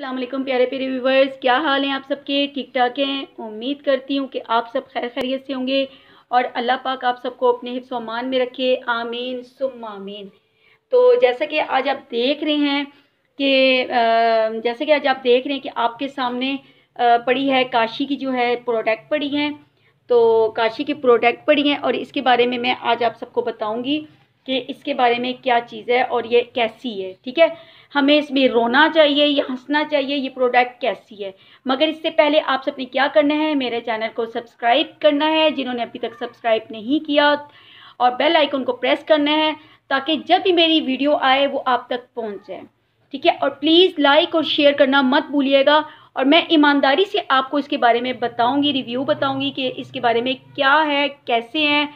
अल्लाम प्यारे प्यारे व्यूवर्स क्या हाल हैं आप सबके ठीक ठाक हैं उम्मीद करती हूँ कि आप सब खैर खैरियत से होंगे और अल्लाह पाक आप सबको अपने हिफ्समान में रखे आमीन सुम आमीन तो जैसा कि आज आप देख रहे हैं कि जैसे कि आज आप देख रहे हैं कि आपके सामने पड़ी है काशी की जो है प्रोडक्ट पड़ी है तो काशी की प्रोडक्ट पड़ी हैं और इसके बारे में मैं आज आप सबको बताऊँगी कि इसके बारे में क्या चीज़ है और ये कैसी है ठीक है हमें इसमें रोना चाहिए या हंसना चाहिए ये प्रोडक्ट कैसी है मगर इससे पहले आप सबने क्या करना है मेरे चैनल को सब्सक्राइब करना है जिन्होंने अभी तक सब्सक्राइब नहीं किया और बेल आइकन को प्रेस करना है ताकि जब भी मेरी वीडियो आए वो आप तक पहुँच जाए ठीक है और प्लीज़ लाइक और शेयर करना मत भूलिएगा और मैं ईमानदारी से आपको इसके बारे में बताऊँगी रिव्यू बताऊँगी कि इसके बारे में क्या है कैसे हैं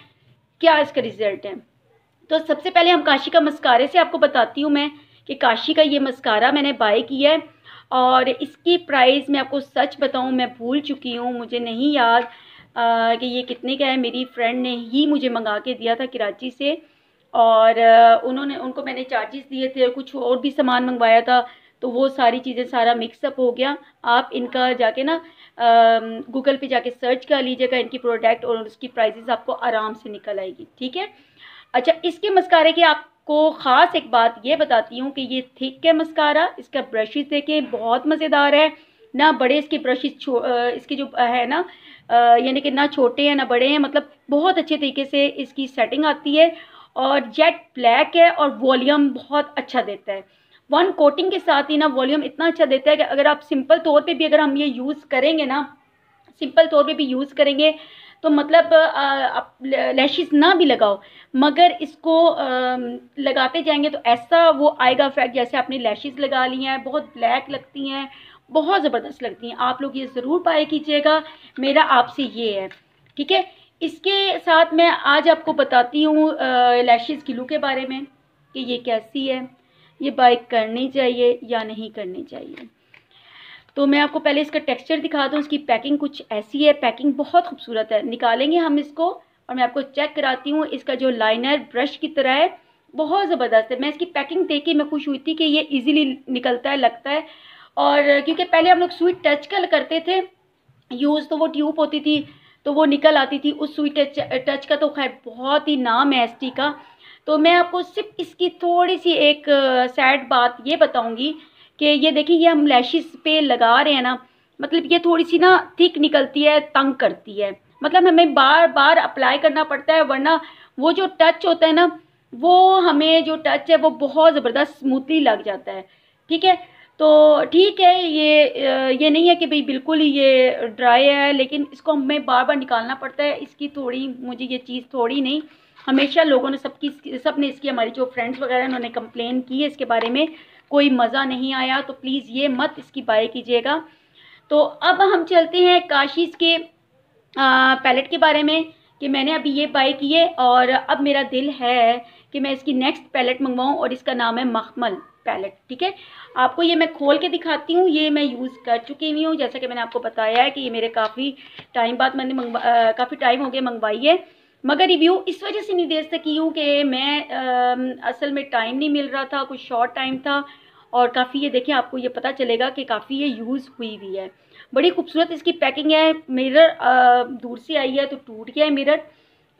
क्या इसका रिज़ल्ट है तो सबसे पहले हम काशी का मस्कारे से आपको बताती हूँ मैं कि काशी का ये मस्कारा मैंने बाय किया है और इसकी प्राइस मैं आपको सच बताऊँ मैं भूल चुकी हूँ मुझे नहीं याद आ, कि ये कितने का है मेरी फ्रेंड ने ही मुझे मंगा के दिया था कराची से और उन्होंने उनको मैंने चार्जेस दिए थे और कुछ और भी सामान मंगवाया था तो वो सारी चीज़ें सारा मिक्सअप हो गया आप इनका जाके ना गूगल पे जाके सर्च कर लीजिएगा इनकी प्रोडक्ट और उसकी प्राइसेस आपको आराम से निकल आएगी ठीक है अच्छा इसके मस्कारे की आपको ख़ास एक बात ये बताती हूँ कि ये थिक है मस्कारा इसका ब्रशेस देखें बहुत मज़ेदार है ना बड़े इसके ब्रशेस इसके जो है ना यानी कि ना छोटे हैं ना बड़े हैं मतलब बहुत अच्छे तरीके से इसकी सेटिंग आती है और जेट ब्लैक है और वॉल्यूम बहुत अच्छा देता है वन कोटिंग के साथ ही ना वॉल्यूम इतना अच्छा देता है कि अगर आप सिंपल तौर पे भी अगर हम ये यूज़ करेंगे ना सिंपल तौर पे भी यूज़ करेंगे तो मतलब आप लैशेस ना भी लगाओ मगर इसको लगाते जाएंगे तो ऐसा वो आएगा इफेक्ट जैसे आपने लैशेस लगा ली हैं बहुत ब्लैक लगती हैं बहुत ज़बरदस्त लगती हैं आप लोग ये ज़रूर पाए कीजिएगा मेरा आपसे ये है ठीक है इसके साथ मैं आज आपको बताती हूँ लैशेज गिलू के बारे में कि ये कैसी है ये बाइक करनी चाहिए या नहीं करनी चाहिए तो मैं आपको पहले इसका टेक्सचर दिखा दूँ इसकी पैकिंग कुछ ऐसी है पैकिंग बहुत खूबसूरत है निकालेंगे हम इसको और मैं आपको चेक कराती हूँ इसका जो लाइनर ब्रश की तरह है बहुत ज़बरदस्त है मैं इसकी पैकिंग देख के मैं खुश हुई थी कि ये इजीली निकलता है लगता है और क्योंकि पहले हम लोग स्वीट टच कल करते थे यूज़ तो वो ट्यूब होती थी तो वो निकल आती थी उस स्वीट टच टच का तो खैर बहुत ही नाम है एस का तो मैं आपको सिर्फ इसकी थोड़ी सी एक सैड बात ये बताऊँगी कि ये देखिए ये हम लैशेस पे लगा रहे हैं ना मतलब ये थोड़ी सी ना थिक निकलती है तंग करती है मतलब हमें बार बार अप्लाई करना पड़ता है वरना वो जो टच होता है ना वो हमें जो टच है वो बहुत ज़बरदस्त स्मूथली लग जाता है ठीक है तो ठीक है ये ये नहीं है कि भाई बिल्कुल ही ये ड्राई है लेकिन इसको हमें बार बार निकालना पड़ता है इसकी थोड़ी मुझे ये चीज़ थोड़ी नहीं हमेशा लोगों ने सबकी सब ने इसकी हमारी जो फ्रेंड्स वगैरह उन्होंने कंप्लेन की है इसके बारे में कोई मज़ा नहीं आया तो प्लीज़ ये मत इसकी बाय कीजिएगा तो अब हम चलते हैं काशीज़ के पैलेट के बारे में कि मैंने अभी ये बाय किए और अब मेरा दिल है कि मैं इसकी नेक्स्ट पैलेट मंगवाऊँ और इसका नाम है मखमल पैलेट ठीक है आपको ये मैं खोल के दिखाती हूँ ये मैं यूज़ कर चुकी हुई हूँ जैसा कि मैंने आपको बताया है कि ये मेरे काफ़ी टाइम बाद मैंने मंगवा काफ़ी टाइम हो गया मंगवाई है मगर रिव्यू इस वजह से नहीं दे सकी हूँ कि मैं आ, असल में टाइम नहीं मिल रहा था कुछ शॉर्ट टाइम था और काफ़ी ये देखें आपको ये पता चलेगा कि काफ़ी ये यूज़ हुई हुई है बड़ी खूबसूरत इसकी पैकिंग है मिरर दूर से आई है तो टूट गया है मिरर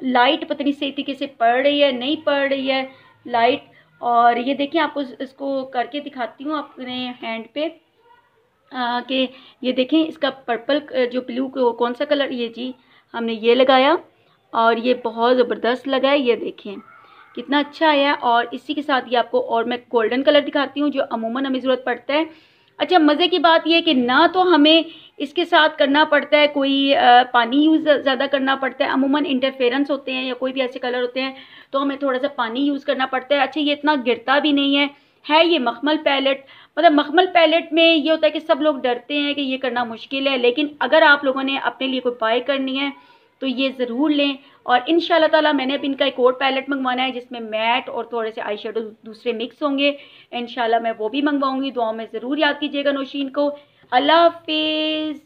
लाइट पता नहीं सही तरीके से पड़ रही है नहीं पड़ रही है लाइट और ये देखें आपको इसको करके दिखाती हूँ अपने हैंड पे कि ये देखें इसका पर्पल जो ब्लू कौन सा कलर ये जी हमने ये लगाया और ये बहुत ज़बरदस्त लगा है ये देखें कितना अच्छा आया और इसी के साथ ही आपको और मैं गोल्डन कलर दिखाती हूँ जो अमूमन हमें ज़रूरत पड़ता है अच्छा मज़े की बात यह कि ना तो हमें इसके साथ करना पड़ता है कोई पानी यूज़ ज़्यादा करना पड़ता है अमूमन इंटरफेरेंस होते हैं या कोई भी ऐसे कलर होते हैं तो हमें थोड़ा सा पानी यूज़ करना पड़ता है अच्छा ये इतना गिरता भी नहीं है है ये मखमल पैलेट मतलब मखमल पैलेट में ये होता है कि सब लोग डरते हैं कि ये करना मुश्किल है लेकिन अगर आप लोगों ने अपने लिए कोई बाय करनी है तो ये ज़रूर लें और इन ताला मैंने अब इनका एक और पैलेट मंगवाना है जिसमें मैट और थोड़े से आई दूसरे मिक्स होंगे इन मैं वो भी मंगवाऊँगी दुआ में ज़रूर याद कीजिएगा नौशीन को अल्लाह हाफिज़